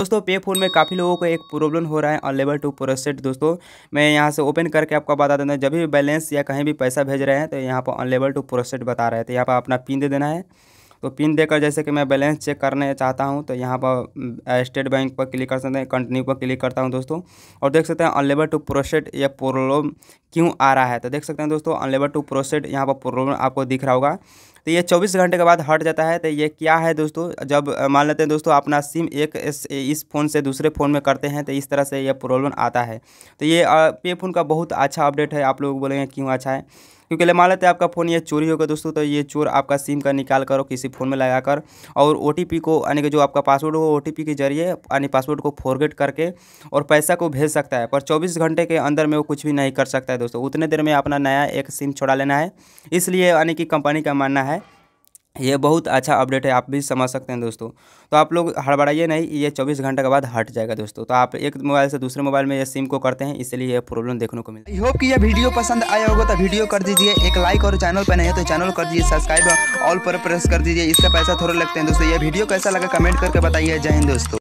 दोस्तों पे फोन में काफ़ी लोगों को एक प्रॉब्लम हो रहा है अनलेबल टू प्रोसेट दोस्तों मैं यहाँ से ओपन करके आपको बता देता हूँ जब भी बैलेंस या कहीं भी पैसा भेज रहे हैं तो यहाँ पर अनलेबल टू प्रोसेट बता रहे हैं तो यहाँ पर अपना पिन दे देना है तो पिन देकर जैसे कि मैं बैलेंस चेक करने चाहता हूँ तो यहाँ पर स्टेट बैंक पर क्लिक कर सकते हैं कंटिन्यू पर क्लिक करता हूँ दोस्तों और देख सकते हैं अनलेबल टू प्रोसेट या प्रॉब्लम क्यों आ रहा है तो देख सकते हैं दोस्तों अनलेबल टू प्रोसेट यहाँ पर प्रॉब्लम आपको दिख रहा होगा तो ये चौबीस घंटे के बाद हट जाता है तो ये क्या है दोस्तों जब मान लेते हैं दोस्तों अपना सिम एक इस, इस फ़ोन से दूसरे फ़ोन में करते हैं तो इस तरह से यह प्रॉब्लम आता है तो ये पे फ़ोन का बहुत अच्छा अपडेट है आप लोग बोलेंगे क्यों अच्छा है क्योंकि ले मान लेते हैं आपका फ़ोन ये चोरी होगा दोस्तों तो ये चोर आपका सिम का निकाल कर किसी फ़ोन में लगा कर और ओ को यानी कि जो आपका पासवर्ड हो ओ के जरिए यानी पासवर्ड को फॉरगेट करके और पैसा को भेज सकता है पर चौबीस घंटे के अंदर में वो कुछ भी नहीं कर सकता है दोस्तों उतने देर में अपना नया एक सिम छोड़ा लेना है इसलिए यानी कि कंपनी का मानना है ये बहुत अच्छा अपडेट है आप भी समझ सकते हैं दोस्तों तो आप लोग हड़बड़ाइए नहीं ये 24 घंटे के बाद हट जाएगा दोस्तों तो आप एक मोबाइल से दूसरे मोबाइल में ये सिम को करते हैं इसलिए ये प्रॉब्लम देखने को मिलती है होप कि ये वीडियो पसंद आया होगा तो वीडियो कर दीजिए एक लाइक और चैनल पर नहीं है तो चैनल कर दीजिए सब्सक्राइब ऑल पर प्रेस कर दीजिए इसका पैसा थोड़ा लगते हैं दोस्तों ये वीडियो कैसा लगा कमेंट करके बताइए जय हिंद दोस्तों